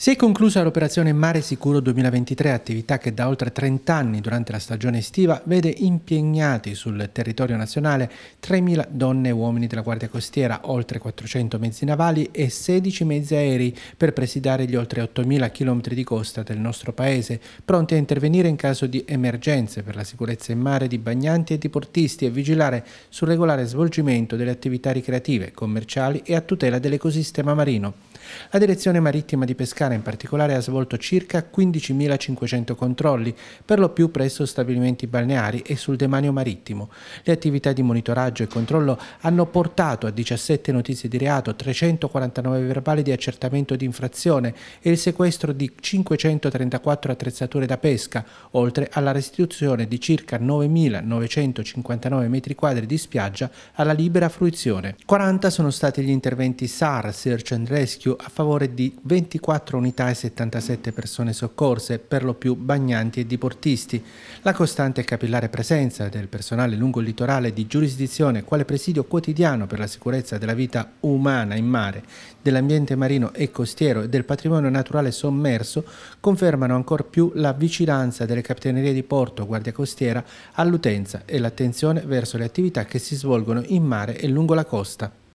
Si è conclusa l'operazione Mare Sicuro 2023, attività che da oltre 30 anni durante la stagione estiva vede impegnati sul territorio nazionale 3.000 donne e uomini della Guardia Costiera, oltre 400 mezzi navali e 16 mezzi aerei per presidiare gli oltre 8.000 km di costa del nostro paese, pronti a intervenire in caso di emergenze per la sicurezza in mare di bagnanti e di portisti e vigilare sul regolare svolgimento delle attività ricreative, commerciali e a tutela dell'ecosistema marino. La direzione marittima di Pescara in particolare ha svolto circa 15.500 controlli, per lo più presso stabilimenti balneari e sul demanio marittimo. Le attività di monitoraggio e controllo hanno portato a 17 notizie di reato, 349 verbali di accertamento di infrazione e il sequestro di 534 attrezzature da pesca, oltre alla restituzione di circa 9.959 metri quadri di spiaggia alla libera fruizione. 40 sono stati gli interventi SAR, Search and Rescue, Lazio a favore di 24 unità e 77 persone soccorse, per lo più bagnanti e diportisti. La costante e capillare presenza del personale lungo il litorale di giurisdizione quale presidio quotidiano per la sicurezza della vita umana in mare, dell'ambiente marino e costiero e del patrimonio naturale sommerso confermano ancor più la vicinanza delle capitanerie di porto, guardia costiera, all'utenza e l'attenzione verso le attività che si svolgono in mare e lungo la costa.